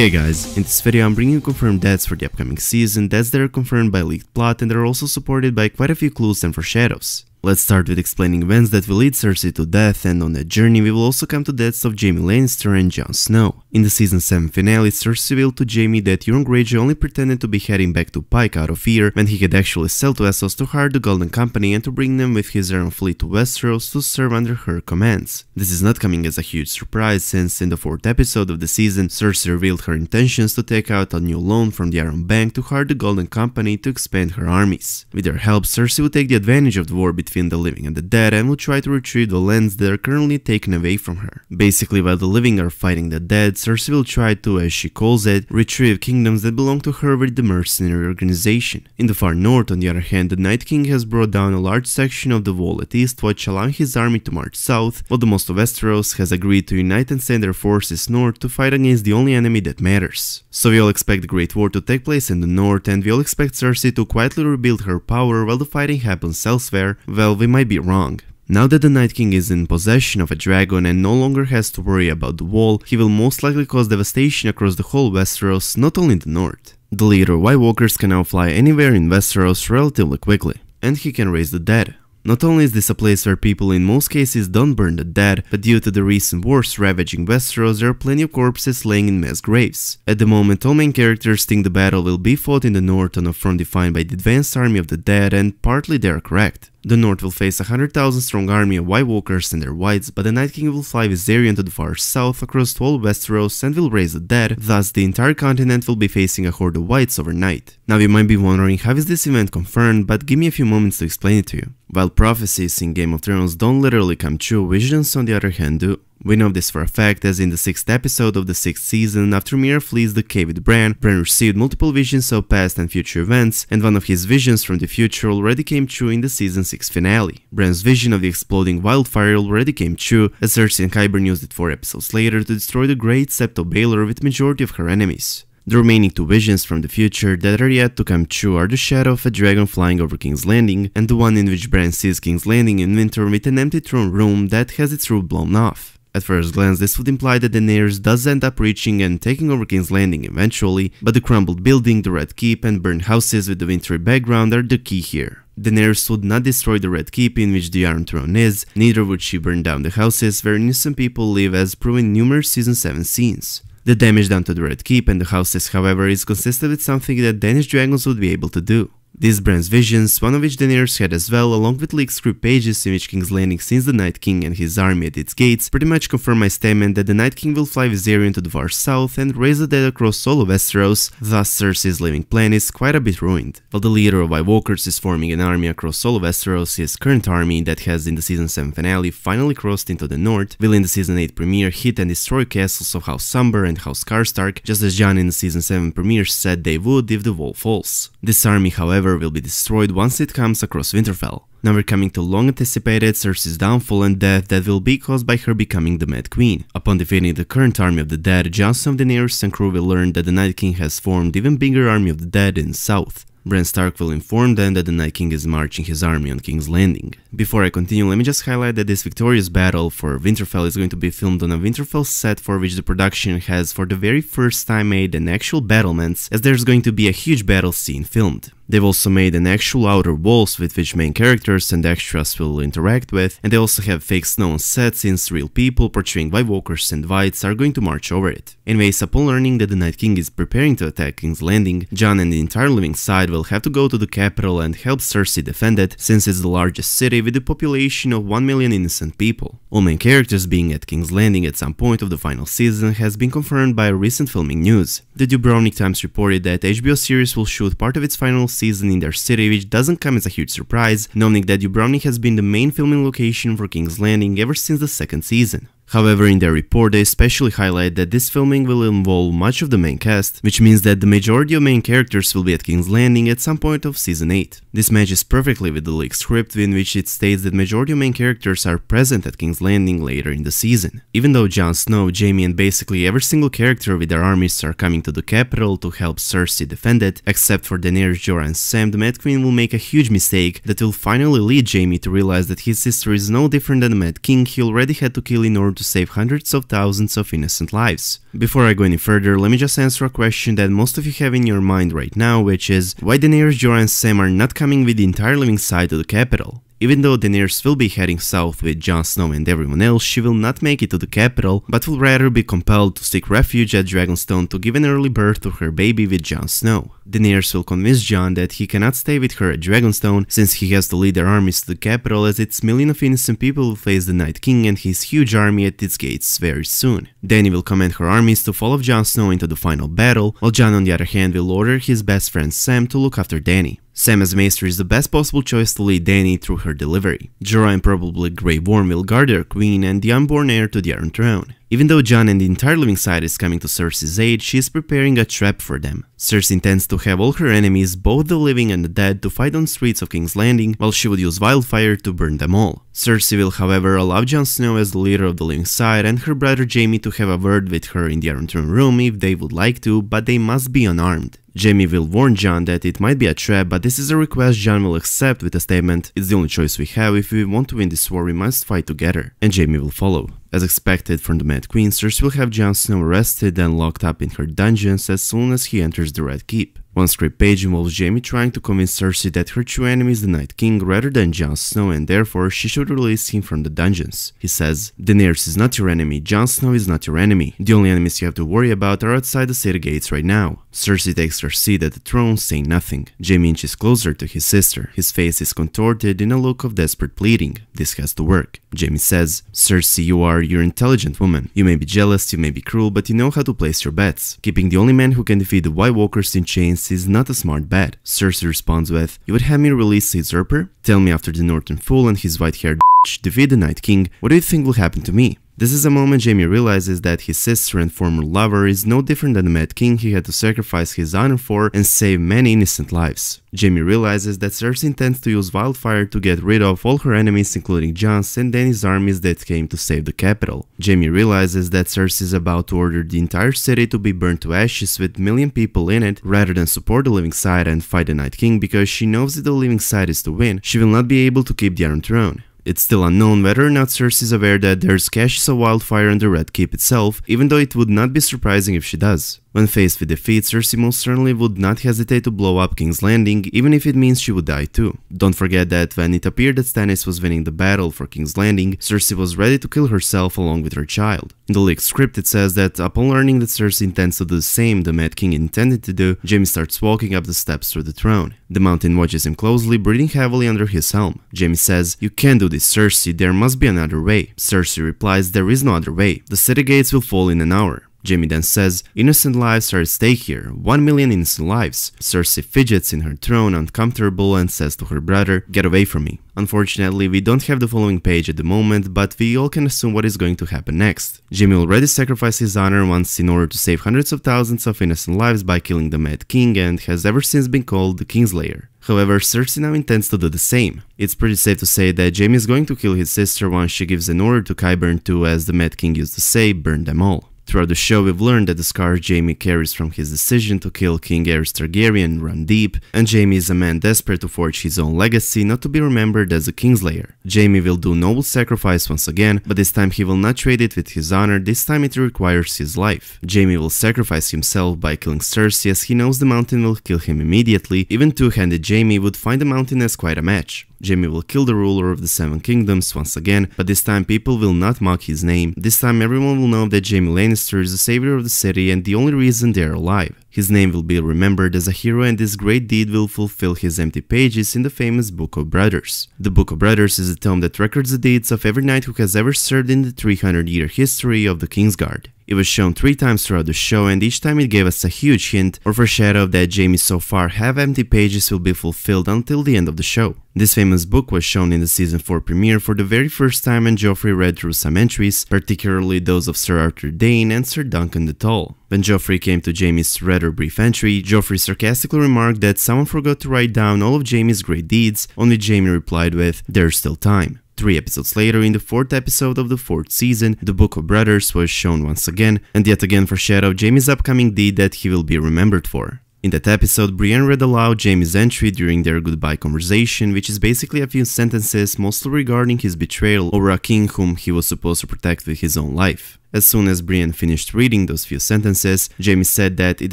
Hey guys, in this video I'm bringing you confirmed deaths for the upcoming season, deaths that are confirmed by leaked plot and are also supported by quite a few clues and foreshadows. Let's start with explaining events that will lead Cersei to death, and on that journey we will also come to deaths of Jaime Lannister and Jon Snow. In the season 7 finale, Cersei revealed to Jaime that Euron Greyjoy only pretended to be heading back to Pike out of fear, when he had actually sailed to Essos to hire the Golden Company and to bring them with his iron fleet to Westeros to serve under her commands. This is not coming as a huge surprise, since in the 4th episode of the season, Cersei revealed her intentions to take out a new loan from the Iron Bank to hire the Golden Company to expand her armies. With their help, Cersei would take the advantage of the war between between the living and the dead and will try to retrieve the lands that are currently taken away from her. Basically, while the living are fighting the dead, Cersei will try to, as she calls it, retrieve kingdoms that belong to her with the mercenary organization. In the far north, on the other hand, the Night King has brought down a large section of the wall at least, which allowing his army to march south, while the most of Westeros has agreed to unite and send their forces north to fight against the only enemy that matters. So we all expect the Great War to take place in the north, and we all expect Cersei to quietly rebuild her power while the fighting happens elsewhere, well, we might be wrong. Now that the Night King is in possession of a dragon and no longer has to worry about the wall, he will most likely cause devastation across the whole Westeros, not only the north. The leader White Walkers can now fly anywhere in Westeros relatively quickly, and he can raise the dead. Not only is this a place where people in most cases don't burn the dead, but due to the recent wars ravaging Westeros, there are plenty of corpses laying in mass graves. At the moment, all main characters think the battle will be fought in the north on a front defined by the advanced army of the dead, and partly they are correct. The north will face a 100,000 strong army of White Walkers and their wights, but the Night King will fly Viserion to the far south across to all Westeros and will raise the dead, thus the entire continent will be facing a horde of whites overnight. Now you might be wondering how is this event confirmed, but give me a few moments to explain it to you. While prophecies in Game of Thrones don't literally come true, visions on the other hand do. We know this for a fact as in the sixth episode of the sixth season, after Mira flees the cave with Bran, Bran received multiple visions of past and future events, and one of his visions from the future already came true in the season 6 finale. Bran's vision of the exploding wildfire already came true, as Cersei and Kyber used it 4 episodes later to destroy the great sept of Baelor with majority of her enemies. The remaining two visions from the future that are yet to come true are the shadow of a dragon flying over King's Landing and the one in which Bran sees King's Landing in winter with an empty throne room that has its roof blown off. At first glance, this would imply that Daenerys does end up reaching and taking over King's Landing eventually, but the crumbled building, the Red Keep, and burned houses with the wintry background are the key here. Daenerys would not destroy the Red Keep in which the Iron Throne is, neither would she burn down the houses where innocent people live as proven numerous season 7 scenes. The damage done to the Red Keep and the houses, however, is consistent with something that Danish dragons would be able to do. These brands visions, one of which Daenerys had as well, along with leaked script pages in which King's Landing since the Night King and his army at its gates, pretty much confirm my statement that the Night King will fly Viserion to the far south and raise the dead across all of Westeros, thus Cersei's living plan is quite a bit ruined. While the leader of White Walkers is forming an army across all of Westeros, his current army that has in the season 7 finale finally crossed into the north, will in the season 8 premiere hit and destroy castles of House Somber and House Karstark, just as Jon in the season 7 premiere said they would if the wall falls. This army, however, will be destroyed once it comes across Winterfell. Now we're coming to long-anticipated Cersei's downfall and death that will be caused by her becoming the Mad Queen. Upon defeating the current army of the dead, Johnson, Daenerys and crew will learn that the Night King has formed even bigger army of the dead in south. Bran Stark will inform them that the Night King is marching his army on King's Landing. Before I continue, let me just highlight that this victorious battle for Winterfell is going to be filmed on a Winterfell set for which the production has for the very first time made an actual battlements, as there's going to be a huge battle scene filmed. They've also made an actual outer walls with which main characters and extras will interact with, and they also have fake snow on set since real people portraying White Walkers and Whites are going to march over it. Anyways, upon learning that the Night King is preparing to attack King's Landing, John and the entire living side will have to go to the capital and help Cersei defend it since it's the largest city with a population of 1 million innocent people. All main characters being at King's Landing at some point of the final season has been confirmed by recent filming news. The Dubrovnik Times reported that HBO series will shoot part of its final season season in their city, which doesn't come as a huge surprise, knowing that Dubrovnik has been the main filming location for King's Landing ever since the second season. However, in their report, they especially highlight that this filming will involve much of the main cast, which means that the majority of main characters will be at King's Landing at some point of season 8. This matches perfectly with the leaked script in which it states that majority of main characters are present at King's Landing later in the season. Even though Jon Snow, Jaime and basically every single character with their armies are coming to the capital to help Cersei defend it, except for Daenerys, Jorah and Sam, the Mad Queen will make a huge mistake that will finally lead Jaime to realize that his sister is no different than the Mad King he already had to kill in order to save hundreds of thousands of innocent lives. Before I go any further, let me just answer a question that most of you have in your mind right now, which is why Daenerys, Jorah and Sam are not coming with the entire living side of the capital? Even though Daenerys will be heading south with Jon Snow and everyone else, she will not make it to the capital, but will rather be compelled to seek refuge at Dragonstone to give an early birth to her baby with Jon Snow. Daenerys will convince Jon that he cannot stay with her at Dragonstone, since he has to lead their armies to the capital as its million of innocent people will face the Night King and his huge army at its gates very soon. Dany will command her armies to follow Jon Snow into the final battle, while Jon on the other hand will order his best friend Sam to look after Dany. Sam's Maester is the best possible choice to lead Danny through her delivery. Jorah and probably Grey Worm will guard their queen and the unborn heir to the Iron Throne. Even though John and the entire living side is coming to Cersei's aid, she is preparing a trap for them. Cersei intends to have all her enemies, both the living and the dead, to fight on streets of King's Landing, while she would use wildfire to burn them all. Cersei will however allow Jon Snow as the leader of the living side and her brother Jaime to have a word with her in the Iron room if they would like to, but they must be unarmed. Jamie will warn John that it might be a trap, but this is a request John will accept with a statement, it's the only choice we have, if we want to win this war we must fight together, and Jamie will follow. As expected from the Mad Queen, Cersei will have Jon Snow arrested and locked up in her dungeons as soon as he enters the Red Keep. One script page involves Jamie trying to convince Cersei that her true enemy is the Night King rather than Jon Snow and therefore she should release him from the dungeons. He says, Daenerys is not your enemy, Jon Snow is not your enemy. The only enemies you have to worry about are outside the city gates right now. Cersei takes her seat at the throne, saying nothing. Jamie inches closer to his sister. His face is contorted in a look of desperate pleading. This has to work. Jamie says, Cersei, you are, your intelligent woman. You may be jealous, you may be cruel, but you know how to place your bets. Keeping the only man who can defeat the White Walkers in chains is not a smart bet. Cersei responds with, You would have me release usurper? Tell me after the Northern fool and his white-haired defeat the Night King, what do you think will happen to me? This is a moment Jamie realizes that his sister and former lover is no different than the Mad King he had to sacrifice his honor for and save many innocent lives. Jamie realizes that Cersei intends to use wildfire to get rid of all her enemies including John's and Danny's armies that came to save the capital. Jamie realizes that Cersei is about to order the entire city to be burned to ashes with million people in it rather than support the living side and fight the Night King because she knows if the living side is to win, she will not be able to keep the Iron Throne. It's still unknown whether or not Cersei is aware that there's caches of wildfire on the Red Keep itself, even though it would not be surprising if she does. When faced with defeat, Cersei most certainly would not hesitate to blow up King's Landing, even if it means she would die too. Don't forget that when it appeared that Stannis was winning the battle for King's Landing, Cersei was ready to kill herself along with her child. In the leaked script it says that upon learning that Cersei intends to do the same the Mad King intended to do, Jaime starts walking up the steps to the throne. The mountain watches him closely, breathing heavily under his helm. Jaime says, you can't do this Cersei, there must be another way. Cersei replies, there is no other way, the city gates will fall in an hour. Jimmy then says, innocent lives are at stake here, 1 million innocent lives. Cersei fidgets in her throne, uncomfortable, and says to her brother, get away from me. Unfortunately, we don't have the following page at the moment, but we all can assume what is going to happen next. Jimmy already sacrificed his honor once in order to save hundreds of thousands of innocent lives by killing the Mad King and has ever since been called the Kingslayer. However, Cersei now intends to do the same. It's pretty safe to say that Jamie is going to kill his sister once she gives an order to Kyburn to, as the Mad King used to say, burn them all. Throughout the show, we've learned that the scars Jamie carries from his decision to kill King Aerys Targaryen run deep, and Jamie is a man desperate to forge his own legacy, not to be remembered as a Kingslayer. Jamie will do noble sacrifice once again, but this time he will not trade it with his honor, this time it requires his life. Jamie will sacrifice himself by killing Cersei as he knows the mountain will kill him immediately, even two-handed Jamie would find the mountain as quite a match. Jamie will kill the ruler of the Seven Kingdoms once again, but this time people will not mock his name, this time everyone will know that Jamie Lannister Lannister is the savior of the city and the only reason they are alive. His name will be remembered as a hero and this great deed will fulfill his empty pages in the famous Book of Brothers. The Book of Brothers is a tome that records the deeds of every knight who has ever served in the 300-year history of the Kingsguard. It was shown three times throughout the show and each time it gave us a huge hint or foreshadow that Jamie's so far half empty pages will be fulfilled until the end of the show. This famous book was shown in the season 4 premiere for the very first time and Joffrey read through some entries, particularly those of Sir Arthur Dane and Sir Duncan the Tall. When Joffrey came to Jamie's rather brief entry, Joffrey sarcastically remarked that someone forgot to write down all of Jamie's great deeds, only Jamie replied with, there's still time. Three episodes later, in the fourth episode of the fourth season, the Book of Brothers was shown once again, and yet again foreshadowed Jamie's upcoming deed that he will be remembered for. In that episode, Brienne read aloud Jamie's entry during their goodbye conversation, which is basically a few sentences mostly regarding his betrayal over a king whom he was supposed to protect with his own life. As soon as Brienne finished reading those few sentences, Jamie said that it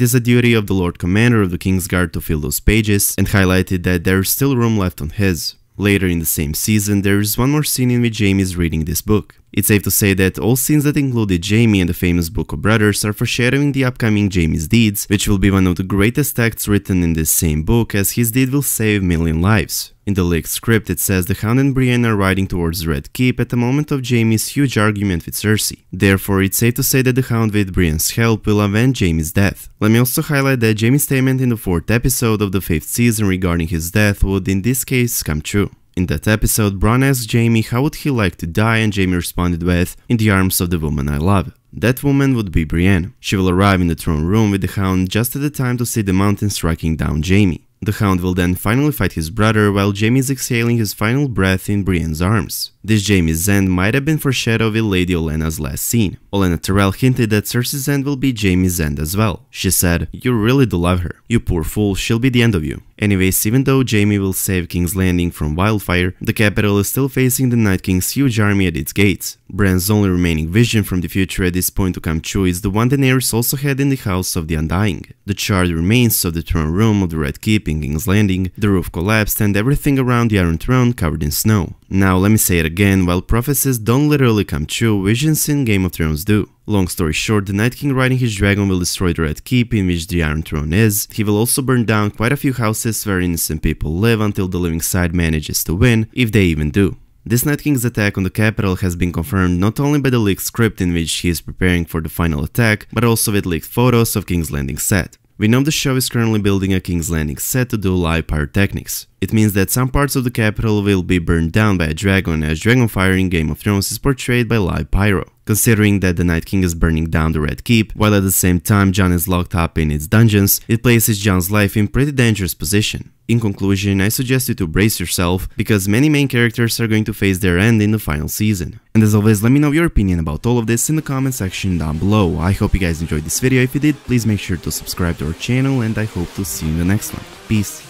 is a duty of the Lord Commander of the Kingsguard to fill those pages and highlighted that there is still room left on his. Later in the same season, there is one more scene in which Jamie is reading this book. It's safe to say that all scenes that included Jamie and the famous Book of Brothers are foreshadowing the upcoming Jamie's deeds, which will be one of the greatest acts written in this same book as his deed will save million lives. In the leaked script, it says the Hound and Brienne are riding towards Red Keep at the moment of Jamie's huge argument with Cersei. Therefore, it's safe to say that the Hound with Brienne's help will avenge Jamie's death. Let me also highlight that Jamie's statement in the fourth episode of the fifth season regarding his death would in this case come true. In that episode, Bron asked Jamie how would he like to die and Jamie responded with, in the arms of the woman I love. That woman would be Brienne. She will arrive in the throne room with the Hound just at the time to see the mountain striking down Jamie. The Hound will then finally fight his brother while Jamie is exhaling his final breath in Brienne's arms. This Jamie's end might have been foreshadowed in Lady Olena's last scene. Olena Terrell hinted that Cersei's end will be Jamie's end as well. She said, you really do love her. You poor fool, she'll be the end of you. Anyways, even though Jaime will save King's Landing from wildfire, the capital is still facing the Night King's huge army at its gates. Bran's only remaining vision from the future at this point to come true is the one Daenerys also had in the House of the Undying. The charred remains of the throne room of the Red Keep in King's Landing, the roof collapsed and everything around the Iron Throne covered in snow. Now let me say it again, while prophecies don't literally come true, visions in Game of Thrones do. Long story short, the Night King riding his dragon will destroy the Red Keep in which the Iron Throne is. He will also burn down quite a few houses where innocent people live until the living side manages to win, if they even do. This Night King's attack on the capital has been confirmed not only by the leaked script in which he is preparing for the final attack, but also with leaked photos of King's Landing set. We know the show is currently building a King's Landing set to do live pyrotechnics. It means that some parts of the capital will be burned down by a dragon as dragonfire in Game of Thrones is portrayed by live pyro. Considering that the Night King is burning down the Red Keep, while at the same time John is locked up in its dungeons, it places John's life in pretty dangerous position. In conclusion, I suggest you to brace yourself, because many main characters are going to face their end in the final season. And as always, let me know your opinion about all of this in the comment section down below. I hope you guys enjoyed this video, if you did, please make sure to subscribe to our channel and I hope to see you in the next one. Peace!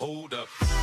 Hold up.